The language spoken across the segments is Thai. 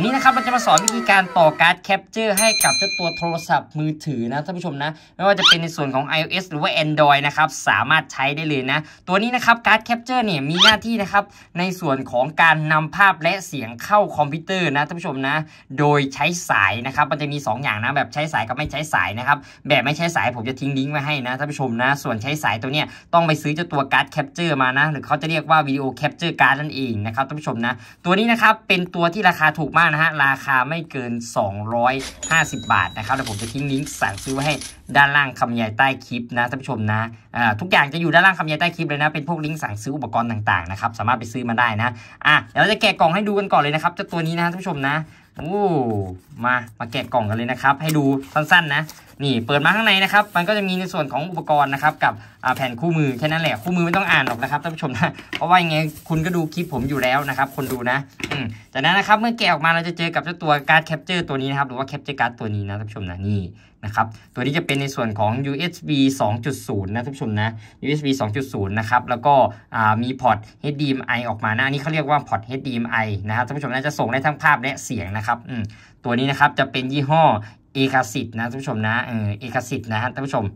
วันนี้นะครับ เราจะมาสอนวิธีการต่อการ์ดแคปเจอร์ให้กับเจ้าตัวโทรศัพท์มือถือนะท่านผู้ชมนะ ไม่ว่าจะเป็นในส่วนของ iOS หรือว่า Android นะครับ สามารถใช้ได้เลยนะ ตัวนี้นะครับการ์ดแคปเจอร์เนี่ยมีหน้าที่นะครับ ในส่วนของการนำภาพและเสียงเข้าคอมพิวเตอร์นะท่านผู้ชมนะ โดยใช้สายนะครับ มันจะมี 2 อย่างนะ แบบใช้สายกับไม่ใช้สายนะครับ แบบไม่ใช้สายผมจะทิ้งลิงก์ไว้ให้นะท่านผู้ชมนะส่วนใช้สายตัวเนี้ยต้องไปซื้อเจ้าตัวการ์ดแคปเจอร์มานะ หรือเขาจะเรียกว่าวิดีโอแคปเจอร์การ์ดนั่นเองนะครับท่านผู้ชมนะ ตัวนี้นะครับเป็นตัวที่ราคาถูกมากนะฮะราคาไม่เกิน 250 บาทนะครับเดี๋ยวผมจะทิ้งลิงก์สั่งซื้อไว้ให้ด้านล่างคำใหญ่ใต้คลิปนะท่านผู้ชมนะอ่าทุกอย่างจะอยู่ด้านล่างคำใหญ่ใต้คลิปเลยนะ เป็นพวกลิงก์สั่งซื้ออุปกรณ์ต่างๆ นะครับ สามารถไปซื้อมาได้นะอ่ะเดี๋ยวเราจะแกะกล่องให้ดูกันก่อนเลยนะครับจะตัวนี้นะท่านผู้ชมนะโอ้มา มาแกะกล่องกันเลยนะครับ ให้ดูสั้นๆ นะนี่เปิดมาข้างในนะครับ มันก็จะมีในส่วนของอุปกรณ์นะครับกับแผ่นคู่มือแค่นั้นแหละคู่มือไม่ต้องอ่านหรอกนะครับท่านผู้ชมนะเพราะว่าอย่างไง คุณก็ดูคลิปผมอยู่แล้วนะครับคนดูนะจากนั้นนะครับเมื่อแกะออกมาเราจะเจอกับเจ้าตัวการ์ดแคปเจอร์ตัวนี้นะครับหรือว่าแคปเจอร์การ์ดตัวนี้นะท่านผู้ชมนะนี่นะครับ ตัวนี้จะเป็นในส่วนของ USB 2.0 นะท่านผู้ชมนะ USB 2.0 นะครับ แล้วก็มีพอร์ต HDMI ออกมานะ อันนี้เขาเรียกว่าพอร์ต HDMI นะครับท่านผู้ชมน่าจะส่งได้ทั้งภาพและเสียงนะครับตัวนี้นะครับจะเป็นยี่ห้อเอกสิทธิ์นะท่านผู้ชมนะเออเอกสิทธิ์นะฮะท่านผู้ชม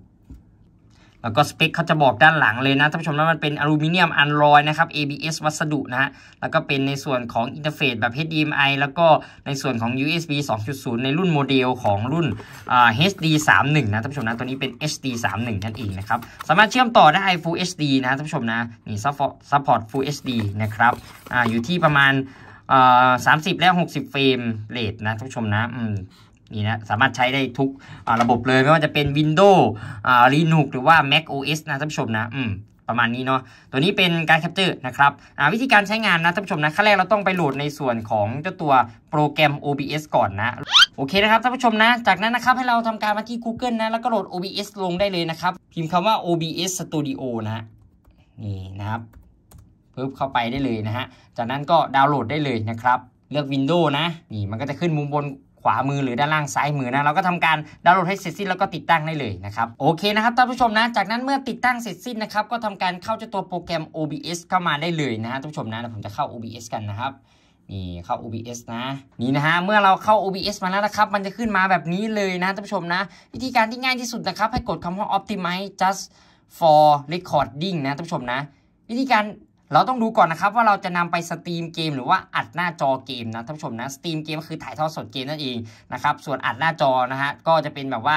แล้วก็สเปคเขาจะบอกด้านหลังเลยนะท่านผู้ชมแล้วมันเป็นอลูมิเนียมอันลอยนะครับ ABS วัสดุนะฮะแล้วก็เป็นในส่วนของอินเทอร์เฟซแบบ HDMI แล้วก็ในส่วนของ USB 2.0 ในรุ่นโมเดลของรุ่น HD 31นะท่านผู้ชมนะ ตัวนี้เป็น HD 31นั่นเองนะครับ สามารถเชื่อมต่อได้ Full HD นะท่านผู้ชมนะนี่ซัพพอร์ต Full HD นะครับอ่าอยู่ที่ประมาณสามสิบและหกสิบเฟรมเรทนะท่านผู้ชมนะนี่นะสามารถใช้ได้ทุกระบบเลยไม่ว่าจะเป็น Windows อ่า Linux หรือว่า Mac OS นะท่านผู้ชมนะ อืมประมาณนี้เนาะตัวนี้เป็นการแคปเจอร์นะครับวิธีการใช้งานนะท่านผู้ชมนะขั้นแรกเราต้องไปโหลดในส่วนของเจ้าตัวโปรแกรม OBS ก่อนนะ โอเคนะครับท่านผู้ชมนะ จากนั้นนะครับให้เราทำการมาที่ Google นะ แล้วก็โหลด OBS ลงได้เลยนะครับ พิมพ์คำว่า OBS Studio นะนี่นะครับปึ๊บเข้าไปได้เลยนะฮะจากนั้นก็ดาวน์โหลดได้เลยนะครับ เลือก Windows นะนี่มันก็จะขึ้นมุมบนขวามือหรือด้านล่างซ้ายมือนะเราก็ทำการดาวน์โหลดให้เสร็จสิ้นแล้วก็ติดตั้งได้เลยนะครับโอเคนะครับท่านผู้ชมนะจากนั้นเมื่อติดตั้งเสร็จสิ้นนะครับ ก็ทำการเข้าเจ้าตัวโปรแกรม OBS เข้ามาได้เลยนะท่านผู้ชมนะผมจะเข้า OBS กันนะครับนี่เข้า OBS นะนี่นะฮะเมื่อเราเข้า OBS มาแล้วนะครับ มันจะขึ้นมาแบบนี้เลยนะท่านผู้ชมนะ วิธีการที่ง่ายที่สุดนะครับ ให้กดคำว่า optimize just for recording นะท่านผู้ชมนะ วิธีการเราต้องดูก่อนนะครับว่าเราจะนำไปสตรีมเกมหรือว่าอัดหน้าจอเกมนะท่านผู้ชมนะสตรีมเกมก็คือถ่ายทอดสดเกมนั่นเองนะครับส่วนอัดหน้าจอนะฮะก็จะเป็นแบบว่า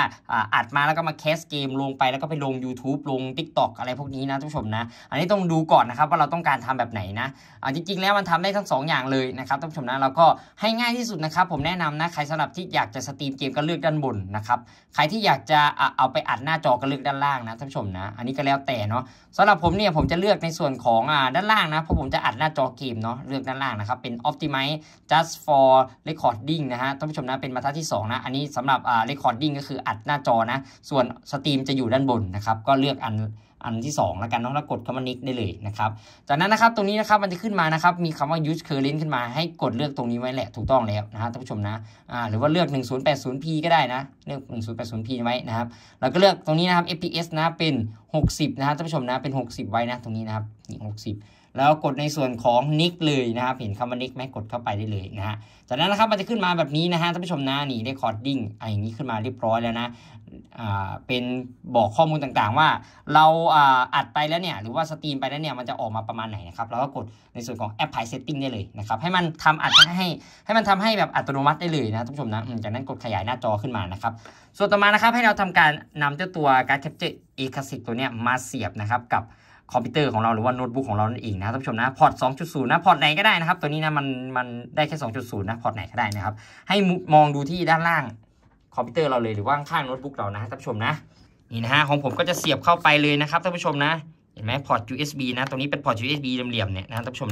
อัดมาแล้วก็มาแคสเกมลงไปแล้วก็ไปลง YouTube ลง Tik t o อกอะไรพวกนี้นะท่านผู้ชมนะ อันนี้ต้องดูก่อนนะครับว่าเราต้องการทำแบบไหนนะ จริงๆแล้วมันทำได้ทั้ง 2 อย่างเลยนะครับท่านผู้ชมนะเราก็ให้ง่ายที่สุดนะครับผมแนะนำนะใครสำหรับที่อยากจะสตรีมเกมก็เลือกด้านบนนะครับใครที่อยากจะเอาไปอัดหน้าจอก็เลือกด้านล่างนะท่านผู้ชมนะ อันนี้ก็แล้วแต่เนาะสำหรับผมเนี่ยผมจะเลือกในส่วนของด้านานล่างนะเพราะผมจะอัดหน้าจอเกมเนาะ เลือกด้านล่างนะครับ เป็น optimize just for recording นะฮะ ท่านผู้ชมนะเป็นบรรทัดที่ 2 นะ อันนี้สำหรับอ่า recording ก็คืออัดหน้าจอนะ ส่วนสตรีมจะอยู่ด้านบนนะครับ ก็เลือกอันอันที่2แล้วกันนนองแล้วกดคำว่า next ได้เลยนะครับ จากนั้นนะครับ ตรงนี้นะครับ มันจะขึ้นมานะครับ มีคำว่า use current ขึ้นมา ให้กดเลือกตรงนี้ไว้แหละ ถูกต้องแล้วนะฮะท่านผู้ชมนะอ่าหรือว่าเลือก 1080p ก็ได้นะ เลือก 1080p ไว้นะครับ แล้วก็เลือกตรงนี้นะครับ fps นะ เป็น 60 นะฮะท่านผู้ชมนะ เป็น 60 ไว้นะ ตรงนี้นะครับ60แล้วกดในส่วนของนิกเลยนะครับเห็นคำว่านิกไหมกดเข้าไปได้เลยนะฮะจากนั้นนะครับมันจะขึ้นมาแบบนี้นะฮะท่านผู้ชมนะนี่ได้คอร์ดดิ้งอะไรอย่างนี้ขึ้นมาเรียบร้อยแล้วนะเป็นบอกข้อมูลต่างๆ ว่า เราอัดไปแล้วเนี่ยหรือว่าสตรีมไปแล้วเนี่ยมันจะออกมาประมาณไหนนะครับเราก็กดในส่วนของแอปพลายเซตติ้งได้เลยนะครับให้มันทำอัดให้ให้มันทำให้แบบอัตโนมัติได้เลยนะท่านผู้ชมนะจากนั้นกดขยายหน้าจอขึ้นมานะครับส่วนต่อมานะครับให้เราทำการนำเจ้าตัวการแคปเจอร์อีคัสิกตัวเนี้ยมาเสียบนะครับกับคอมพิวเตอร์ของเราหรือว่าโน้ตบุ๊กของเรานั่นเองนะท่านผู้ชมนะพอร์ต2.0นะพอร์ตไหนก็ได้นะครับตัวนี้นะมันมันได้แค่2.0นะพอร์ตไหนก็ได้นะครับให้มองดูที่ด้านล่างคอมพิวเตอร์เราเลยหรือว่าข้างโน้ตบุ๊กเรานะท่านผู้ชมนะนี่นะฮะของผมก็จะเสียบเข้าไปเลยนะครับท่านผู้ชมนะ เห็นไหมพอร์ต USB นะตรงนี้เป็นพอร์ต USB เหลี่ยมๆเนี่ยนะท่านผู้ชม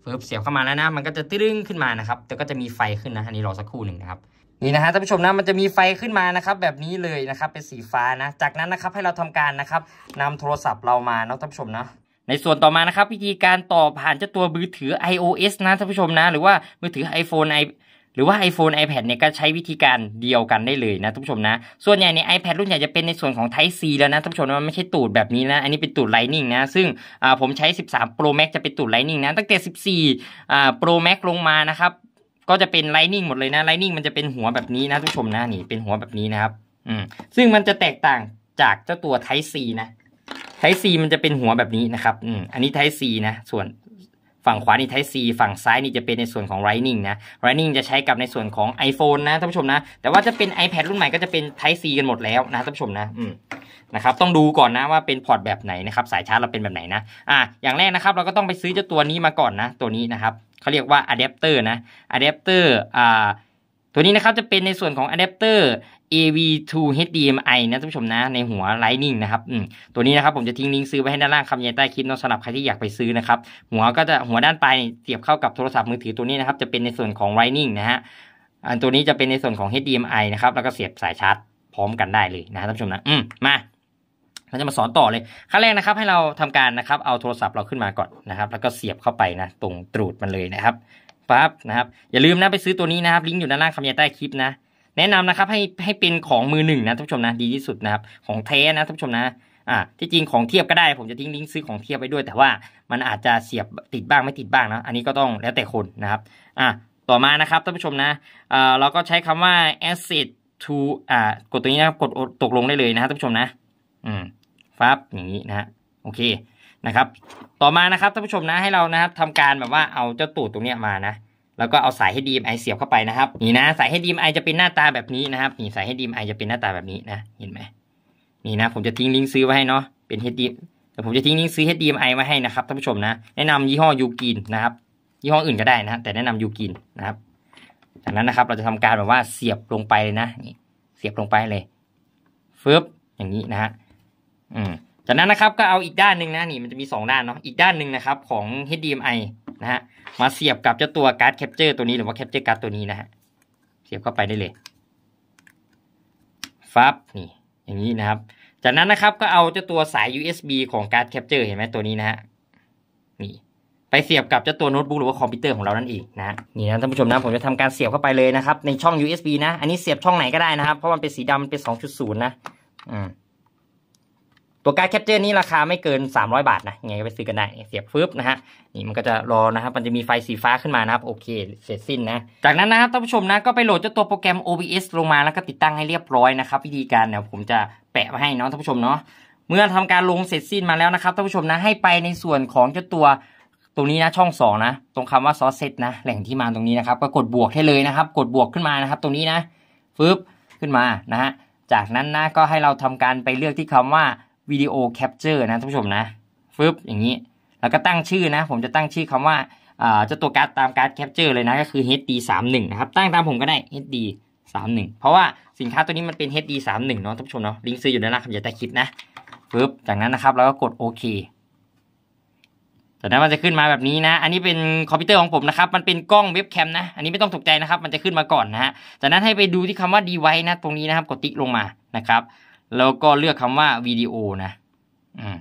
เฟิร์บเสียบเข้ามาแล้วนะ มันก็จะตึ้งขึ้นมานะครับแต่ก็จะมีไฟขึ้นนะ อันนี้รอสักครู่หนึ่งนะครับ นี่นะฮะ ท่านผู้ชมนะ มันจะมีไฟขึ้นมานะครับ แบบนี้เลยนะครับ เป็นสีฟ้านะ จากนั้นนะครับ ให้เราทำการนะครับนำโทรศัพท์เรามาเนาะท่านผู้ชมนะ ในส่วนต่อมานะครับ วิธีการต่อผ่านเจ้าตัวมือถือ iOS นะท่านผู้ชมนะ หรือว่ามือถือ iPhone ไอหรือว่า iPhone iPad เนี่ยก็ใช้วิธีการเดียวกันได้เลยนะท่านผู้ชมนะ ส่วนใหญ่ใน iPad รุ่นใหญ่จะเป็นในส่วนของ Type C แล้วนะท่านผู้ชมมันไม่ใช่ตูดแบบนี้นะ อันนี้เป็นตูด Lightning นะซึ่งผมใช้ 13 Pro Max จะเป็นตูด Lightning นะ ตั้งแต่ 14 Pro Max ลงมานะครับ ก็จะเป็น Lightning หมดเลยนะ Lightning มันจะเป็นหัวแบบนี้นะท่านผู้ชมนะนี่เป็นหัวแบบนี้นะครับ อืม ซึ่งมันจะแตกต่างจากเจ้าตัว Type C นะ Type C มันจะเป็นหัวแบบนี้นะครับ อืมอันนี้ Type C นะ ส่วนฝั่งขวานี่ Type C ฝั่งซ้ายนี่จะเป็นในส่วนของ Lightning นะ Lightning จะใช้กับในส่วนของ iPhone นะท่านผู้ชมนะ แต่ว่าจะเป็น iPad รุ่นใหม่ก็จะเป็น Type C กันหมดแล้วนะท่านผู้ชมนะ อืม นะครับ ต้องดูก่อนนะว่าเป็นพอร์ตแบบไหนนะครับสายชาร์จเราเป็นแบบไหนนะ อ่าอย่างแรกนะครับ เราก็ต้องไปซื้อเจ้าตัวนี้มาก่อนนะ ตัวนี้นะครับ เขาเรียกว่าอะแดปเตอร์นะอะแดปเตอร์อ่าตัวนี้นะครับจะเป็นในส่วนของอะแดปเตอร์ AV to HDMI นะท่านผู้ชมนะในหัว Lightning นะครับตัวนี้นะครับผมจะทิ้งลิงก์ซื้อไว้ให้ด้านล่างคำยันใต้คลิปนะสำหรับใครที่อยากไปซื้อนะครับ หัวก็จะหัวด้านปลายเสียบเข้ากับโทรศัพท์มือถือตัวนี้นะครับ จะเป็นในส่วนของ Lightning นะฮะ อันตัวนี้จะเป็นในส่วนของ HDMI นะครับ แล้วก็เสียบสายชาร์จพร้อมกันได้เลยนะท่านผู้ชมนะ อืมมาเราจะมาสอนต่อเลย ขั้นแรกนะครับ ให้เราทำการนะครับ เอาโทรศัพท์เราขึ้นมาก่อนนะครับ แล้วก็เสียบเข้าไปนะตรงตรูดมันเลยนะครับปั๊บนะครับอย่าลืมนะไปซื้อตัวนี้นะครับลิงก์อยู่ด้านล่างคำยาใต้คลิปนะ แนะนำนะครับให้ให้เป็นของมือหนึ่งนะท่านผู้ชมนะ ดีที่สุดนะครับ ของแท้นะท่านผู้ชมนะ อ่าที่จริงของเทียบก็ได้ ผมจะทิ้งลิงก์ซื้อของเทียบไว้ด้วย แต่ว่ามันอาจจะเสียบติดบ้างไม่ติดบ้างนะอันนี้ก็ต้องแล้วแต่คนนะครับ อ่าต่อมานะครับท่านผู้ชมนะอ่าเราก็ใช้คำว่า asset to อ่ากดตัวนี้นะครับกดตกลงได้เลยนะท่านผู้ชมนะ อืมฟับอย่างนี้นะฮะโอเคนะครับ ต่อมานะครับท่านผู้ชมนะให้เรานะครับทำการแบบว่าเอาเจ้าตูดตรงเนี้ยมานะ แล้วก็เอาสายให้ดีมไอเสียบเข้าไปนะครับ นี่นะสายให้ดีมไอจะเป็นหน้าตาแบบนี้นะครับ นี่สายให้ดีมไอจะเป็นหน้าตาแบบนี้นะ เห็นไหม นี่นะผมจะทิ้งลิงก์ซื้อไว้ให้เนาะ เป็น HD แต่ผมจะทิ้งลิงก์ซื้อดดีมไอว้ให้นะครับท่านผู้ชมนะ แนะนำยี่ห้อยูกินนะครับ ยี่ห้ออื่นก็ได้นะแต่แนะนำยูกินนะครับ จากนั้นนะครับ เราจะทำการแบบว่าเสียบลงไปเลยนะ นี่เสียบลงไปเลยฟึบอย่างนี้นะฮะ อืมจากนั้นนะครับก็เอาอีกด้านหนึ่งนะนี่มันจะมี2ด้านเนาะอีกด้านหนึ่งนะครับ ของ HDMI นะฮะมาเสียบกับเจ้าตัวการ์ดแคปเจอร์ตัวนี้หรือว่าแคปเจอร์การ์ดตัวนี้นะฮะเสียบเข้าไปได้เลยฟับนี่ อย่างนี้นะครับ จากนั้นนะครับก็เอาเจ้าตัวสาย USB ของการ์ดแคปเจอร์เห็นไหมตัวนี้นะฮะนี่ ไปเสียบกับเจ้าตัวโน้ตบุ๊กหรือว่าคอมพิวเตอร์ของเรานั่นเองนะนี่นะท่านผู้ชมนะ ผมจะทำการเสียบเข้าไปเลยนะครับในช่อง USB นะ อันนี้เสียบช่องไหนก็ได้นะครับเพราะมันเป็นสีดำเป็น2.0นะอืมตัวการ์ดแคปเจอร์นี้ราคาไม่เกิน 300 บาทนะ ยังไงก็ไปซื้อกันได้ เสียบฟืบนะฮะ นี่มันก็จะรอนะครับ มันจะมีไฟสีฟ้าขึ้นมานะครับ โอเค เสร็จสิ้นนะ จากนั้นนะครับท่านผู้ชมนะ ก็ไปโหลดเจ้าตัวโปรแกรม OBS ลงมาแล้วก็ติดตั้งให้เรียบร้อยนะครับ วิธีการเนี่ยผมจะแปะมาให้เนาะท่านผู้ชมเนาะ เมื่อทำการลงเสร็จสิ้นมาแล้วนะครับท่านผู้ชมนะ ให้ไปในส่วนของเจ้าตัว ตรงนี้นะ ช่อง2นะ ตรงคำว่าซอสเซตนะ แหล่งที่มาตรงนี้นะครับ ก็กดบวกให้เลยนะครับ กดบวกขึ้นมานะครับ ตรงนี้นะฟืบขึ้นมานะฮะจากนั้นนะก็ให้เราทำการไปเลือกที่คำว่าวิดีโอแคปเจอร์นะท่านผู้ชมนะฟึบอย่างนี้ แล้วก็ตั้งชื่อนะ ผมจะตั้งชื่อคำว่าเจ้าตัวการ์ดตามการ์ดแคปเจอร์เลยนะก็คือ HD 3 1นะครับตั้งตามผมก็ได้ HD 3 1เพราะว่าสินค้าตัวนี้มันเป็น HD 3 1เนาะท่านผู้ชมเนาะลิงก์ซื้ออยู่ด้านล่างคำอย่าแต่คิดนะปึ๊บจากนั้นนะครับเราก็กดโอเคจากนั้นมันจะขึ้นมาแบบนี้นะ อันนี้เป็นคอมพิวเตอร์ของผมนะครับมันเป็นกล้องเว็บแคมนะอันนี้ไม่ต้องตกใจนะครับ มันจะขึ้นมาก่อนนะฮะจากนั้นให้ไปดูที่คำว่าดีไวนะ ตรงนี้นะครับ กดติ๊กลงมานะครับแล้วก็เลือกคำว่าวิดีโอ นะ อืม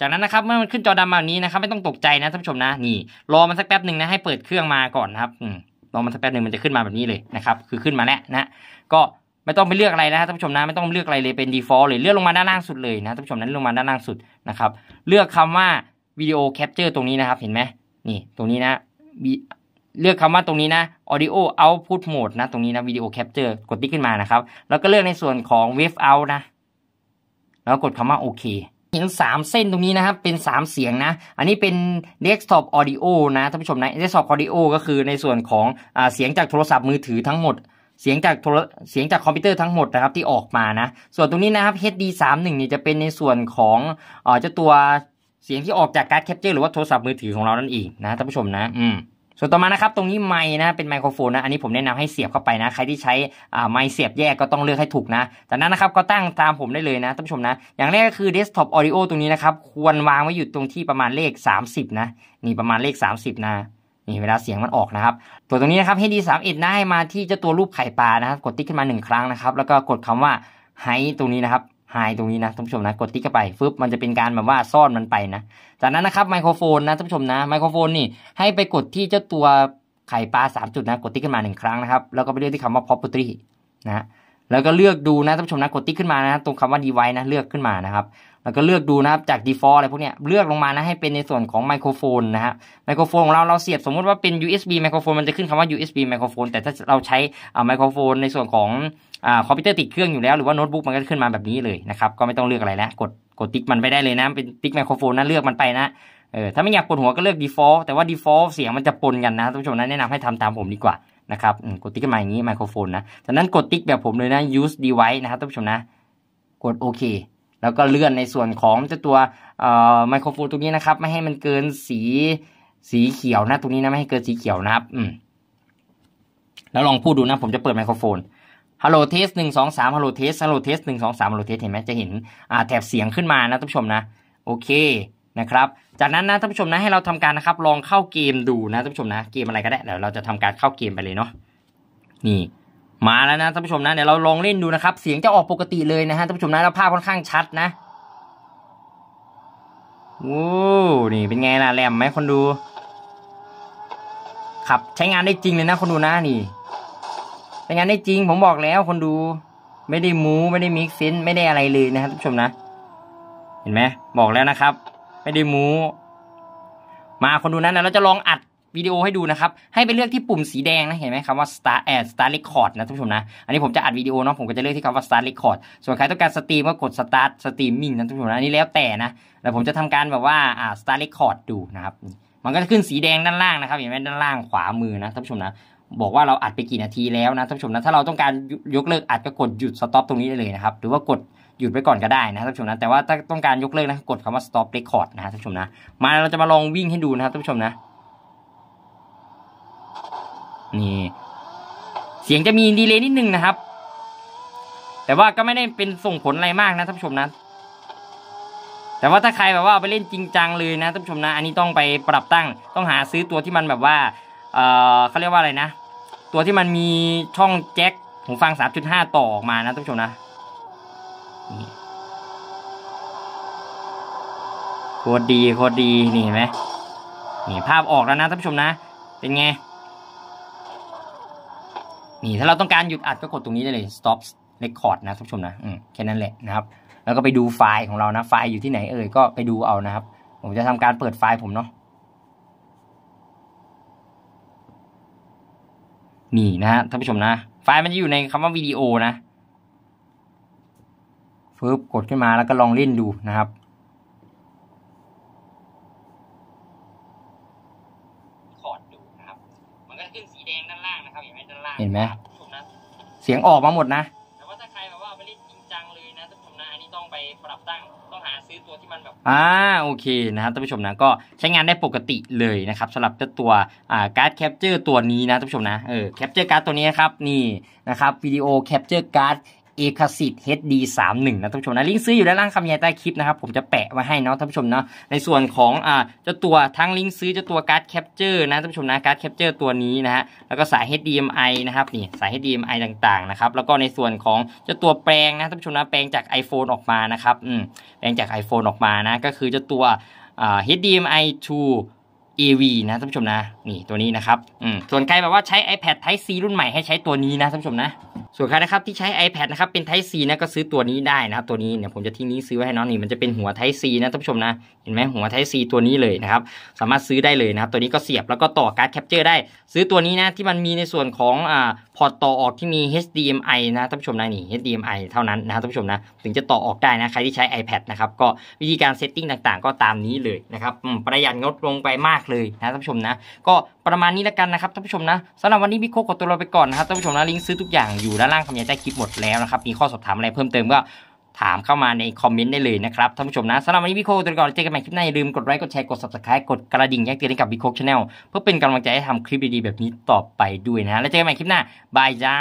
จากนั้นนะครับ เมื่อมันขึ้นจอดำแบบนี้นะครับ ไม่ต้องตกใจนะท่านผู้ชมนะนี่ รอมันสักแป๊บหนึ่งนะ ให้เปิดเครื่องมาก่อนนะครับ อืมรอมันสักแป๊บหนึ่งมันจะขึ้นมาแบบนี้เลยนะครับ คือขึ้นมาแล้วนะก็ไม่ต้องไปเลือกอะไรนะท่านผู้ชมนะไม่ต้องเลือกอะไรเลยเป็น default เลยเลือกลงมาด้านล่างสุดเลยนะท่านผู้ชมนั้นลงมาด้านล่างสุดนะครับ เลือกคำว่าวิดีโอแคปเจอร์ตรงนี้นะครับ เห็นไหมนี่ ตรงนี้นะ เลือกคำว่าตรงนี้นะ audio output mode นะ ตรงนี้นะ video capture กดติ๊กขึ้นมานะครับ แล้วก็เลือกในส่วนของ wave out นะแล้วกดคำว่าโอเค เห็น3เส้นตรงนี้นะครับเป็น 3 เสียงนะ อันนี้เป็น desktop audio นะท่านผู้ชมนะ desktop audio ก็คือในส่วนของอเสียงจากโทรศัพท์มือถือทั้งหมด เสียงจากโทรเสียงจากคอมพิวเตอร์ทั้งหมดนะครับที่ออกมานะ ส่วนตรงนี้นะครับ HD 3 1เนี่ยจะเป็นในส่วนของเจ้าตัวเสียงที่ออกจากการ์ดแคปเจอร์หรือว่าโทรศัพท์มือถือของเรานั่นเองนะท่านผู้ชมนะอืมส่วนต่อมานะครับตรงนี้ไม้นะ เป็นไมโครโฟนนะอันนี้ผมแนะนำให้เสียบเข้าไปนะ ใครที่ใช้ไม้เสียบแยกก็ต้องเลือกให้ถูกนะจากนั้นนะครับก็ตั้งตามผมได้เลยนะท่านผู้ชมนะ อย่างแรกก็คือ desktop audio ตรงนี้นะครับ ควรวางไว้อยู่ตรงที่ประมาณเลข 30 นะนี่ประมาณเลข 30นะนี่เวลาเสียงมันออกนะครับ ตัวตรงนี้นะครับให้ดีสามเอ็ดได้มาที่เจ้าตัวรูปไข่ปลานะครับกดติ๊กขึ้นมา 1 ครั้งนะครับแล้วก็กดคำว่าไฮตรงนี้นะครับไฮตรงนี้นะท่านผู้ชมนะ กดติ๊กเข้าไปฟึบมันจะเป็นการแบบว่าซ่อนมันไปนะจากนั้นนะครับ ไมโครโฟนนะท่านผู้ชมนะ ไมโครโฟนนี่ ให้ไปกดที่เจ้าตัวไข่ปลา 3 จุดนะ กดติ๊กขึ้นมา 1 ครั้งนะครับแล้วก็ไปเลือกที่คำว่า property นะแล้วก็เลือกดูนะท่านผู้ชมนะกดติ๊กขึ้นมานะ ตรงคำว่า device นะเลือกขึ้นมานะครับแล้วก็เลือกดูนะครับจาก default อะไรพวกเนี้ยเลือกลงมานะให้เป็นในส่วนของไมโครโฟนนะฮะไมโครโฟนของเราเราเสียบสมมติว่าเป็น USB ไมโครโฟนมันจะขึ้นคำว่า USB ไมโครโฟนแต่ถ้าเราใช้ไมโครโฟน ในส่วนของอคอมพิวเตอร์ติดเครื่องอยู่แล้วหรือว่าโน้ตบุ๊กมันก็ขึ้นมาแบบนี้เลยนะครับ ก็ไม่ต้องเลือกอะไรแล้ว กดกดติ๊กมันไปได้เลยนะ เป็นติ๊กไมโครโฟนนะเลือกมันไปนะเออถ้าไม่อยากปวดหัวก็เลือก default แต่ว่า default เสียงมันจะปนกันนะท่านผู้ชมนะแนะนาให้ทาตามผมดีกว่านะครับกดติ๊กมาอย่างนี้ไมโครโฟนนะจากนั้นกดติ๊กแบบผมเลยนะ use device นะครับท่านผู้ชมนะ กดโอเค แล้วก็เลื่อนในส่วนของ จะตัวไมโครโฟนตรงนี้นะครับ ไม่ให้มันเกินสีสีเขียวนะ ตรงนี้นะ ไม่ให้เกินสีเขียวนะครับอืมแล้วลองพูดดูนะ ผมจะเปิดไมโครโฟนฮัลโหลเทสหนึ่งสองสามฮัลโหลเทสฮัลโหลเทสหนึ่งสองสามฮัลโหลเทสเห็นไหมจะเห็นแถบเสียงขึ้นมานะท่านผู้ชมนะ โอเคนะครับ จากนั้นนะท่านผู้ชมนะให้ เราทำการนะครับ ลองเข้าเกมดูนะท่านผู้ชมนะ เกมอะไรก็ได้เดี๋ยวเราจะทำการเข้าเกมไปเลยเนาะนี่ มาแล้วนะท่านผู้ชมนะเดี๋ยวเราลองเล่นดูนะครับเสียงจะออกปกติเลยนะฮะท่านผู้ชมนะแล้วภาพค่อนข้างชัดนะโอ้นี่ เป็นไงล่ะแหลมไหมคนดูขับใช้งานได้จริงเลยนะ คนดูนะนี่ใช้งานได้จริงผมบอกแล้ว คนดู ไม่ได้มู ไม่ได้มิกซินไม่ได้อะไรเลยนะฮะท่านผู้ชมนะ เห็นไหม บอกแล้วนะครับไม่ได้มูมาคนดูนั้นนะเราจะลองอัดวิดีโอให้ดูนะครับให้ไปเลือกที่ปุ่มสีแดงนะเห็นไหมครับว่า start ad start record นะท่านผู้ชมนะอันนี้ผมจะอัดวิดีโอเนาะผมก็จะเลือกที่คำว่า start record ส่วนใครต้องการสตรีมก็กด start streaming นะท่านผู้ชมนะอันนี้แล้วแต่นะแล้วผมจะทำการแบบว่าอ่า start record ดูนะครับมันก็จะขึ้นสีแดงด้านล่างนะครับเห็นไหมด้านล่างขวามือนะท่านผู้ชมนะ บอกว่าเราอัดไปกี่นาทีแล้วนะท่านผู้ชมนะถ้าเราต้องการยกเลิกอัดก็กดหยุด stop ตรงนี้ได้เลยนะครับหรือว่ากดหยุดไปก่อนก็ได้นะท่านผู้ชมนะ แต่ว่าถ้าต้องการยกเลิกนะ กดคำว่า stop record นะท่านผู้ชมนะ มาเราจะมาลองวิ่งให้ดูนะครับท่านผู้ชมนะ นี่ เสียงจะมีดีเลย์นิดนึงนะครับ แต่ว่าก็ไม่ได้เป็นส่งผลอะไรมากนะท่านผู้ชมนะแต่ว่าถ้าใครแบบว่าไปเล่นจริงจังเลยนะท่านผู้ชมนะ อันนี้ต้องไปปรับตั้งต้องหาซื้อตัวที่มันแบบว่า เออเขาเรียกว่าอะไรนะ ตัวที่มันมีช่องแจ็คหูฟัง 3.5 ต่อออกมานะท่านผู้ชมนะโคตรดีโคตรดี นี่เห็นไหมนี่ภาพออกแล้วนะท่านผู้ชมนะ เป็นไงนี่ ถ้าเราต้องการหยุดอัดก็กดตรงนี้ได้เลย stop record นะท่านผู้ชมนะอืมแค่นั้นแหละนะครับ แล้วก็ไปดูไฟล์ของเรานะ ไฟล์อยู่ที่ไหนเอ่ยก็ไปดูเอานะครับ ผมจะทำการเปิดไฟล์ผมเนาะนี่นะท่านผู้ชมนะ ไฟล์มันจะอยู่ในคำว่าวิดีโอนะฟึบกดขึ้นมาแล้วก็ลองเล่นดูนะครับคอดดูนะครับ มันก็ขึ้นสีแดงด้านล่างนะครับเห็นไหมด้านล่าง เห็นไหมเสียงออกมาหมดนะ แต่ว่าถ้าใครแบบว่าไม่ล่นจริงจังเลยนะท่านผู้ชมนะอันนี้ต้องไปปรับตั้งต้องหาซื้อตัวที่มันแบบ อ่าโอเคนะครับท่านผู้ชมนะ ก็ใช้งานได้ปกติเลยนะครับสำหรับเจ้าตัวอ่าการ์ดแคปเจอร์ตัวนี้นะท่านผู้ชมนะเออแคปเจอร์การ์ดตัวนี้ครับนี่นะครับวิดีโอแคปเจอร์การ์ดเอกสิทธิ์ HD 3 1นะท่านผู้ชมนะลิงก์ซื้ออยู่ด้านล่างคำยายใต้คลิปนะครับผมจะแปะไว้ให้เนาะท่านผู้ชมเนาะในส่วนของอ่าเจ้าตัวทั้งลิงก์ซื้อเจ้าตัวการ์ดแคปเจอร์นะท่านผู้ชมนะการ์ดแคปเจอร์ตัวนี้นะฮะแล้วก็สาย HDMI นะครับนี่สาย HDMI ต่างๆนะครับแล้วก็ในส่วนของเจ้าตัวแปลงนะท่านผู้ชมนะ แปลงจาก iPhone ออกมานะครับอืมแปลงจาก iPhone ออกมานะ ก็คือเจ้าตัวอ่า HDMI to AV นะท่านผู้ชมนะนี่ตัวนี้นะครับอืมส่วนใครแบบว่าใช้ iPad Type C รุ่นใหม่ให้ใช้ตัวนี้นะท่านผู้ชมนะส่วนใครนะครับที่ใช้ iPad นะครับเป็น Type C นะก็ซื้อตัวนี้ได้นะครับตัวนี้เนี่ยผมจะทิ้งนี้ซื้อไว้ให้น้องนี่มันจะเป็นหัว Type C นะท่านผู้ชมนะ เห็นไหมหัว Type C ตัวนี้เลยนะครับสามารถซื้อได้เลยนะครับตัวนี้ก็เสียบแล้วก็ต่อการ์ดแคปเจอร์ได้ ซื้อตัวนี้นะที่มันมีในส่วนของอ่าพอร์ตต่อออกที่มี HDMI นะท่านผู้ชมนะนี่ HDMI เท่านั้นนะท่านผู้ชมนะถึงจะต่อออกได้นะใครที่ใช้ iPad นะครับก็วิธีการเซตติ้งต่างๆก็ตามนี้เลยนะครับประหยัดงดลงไปมากเลยนะท่านผู้ชมนะก็ประมาณนี้แล้วกันนะครับท่านผู้ชมนะสำหรับวันนี้พี่โคขอตัวลาไปก่อนนะครับท่านผู้ชมนะลิงก์ซื้อทุกอย่างอยู่ด้านล่างคำยันใต้คลิปหมดแล้วนะครับ มีข้อสอบถามอะไรเพิ่มเติมก็ ถามเข้ามาในคอมเมนต์ได้เลยนะครับ ท่านผู้ชมนะสำหรับวันนี้พี่โคตัวก่อนเจอกันใหม่คลิปหน้า อย่าลืมกดไลค์กดแชร์ กด subscribe กดกระดิ่งแจ้งเตือนให้กับพี่โคชาแนลเพื่อเป็นกำลังใจให้ทำคลิปดีๆ แบบนี้ต่อไปด้วยนะ แล้วเจอกันใหม่คลิปหน้าบายจ้า